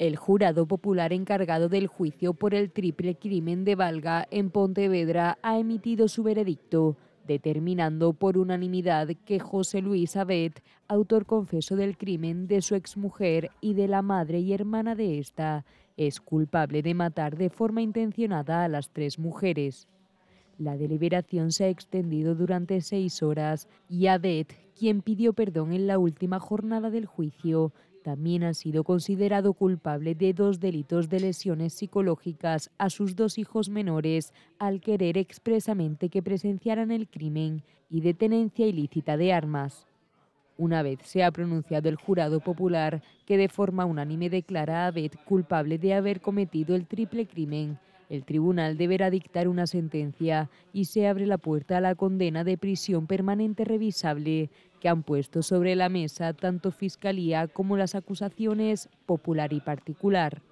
El jurado popular encargado del juicio por el triple crimen de Valga en Pontevedra ha emitido su veredicto, determinando por unanimidad que José Luis Abet, autor confeso del crimen de su exmujer y de la madre y hermana de esta, es culpable de matar de forma intencionada a las tres mujeres. La deliberación se ha extendido durante seis horas y Abed quien pidió perdón en la última jornada del juicio. También ha sido considerado culpable de dos delitos de lesiones psicológicas a sus dos hijos menores al querer expresamente que presenciaran el crimen y de tenencia ilícita de armas. Una vez se ha pronunciado el jurado popular, que de forma unánime declara a Abed culpable de haber cometido el triple crimen, el tribunal deberá dictar una sentencia y se abre la puerta a la condena de prisión permanente revisable que han puesto sobre la mesa tanto Fiscalía como las acusaciones popular y particular.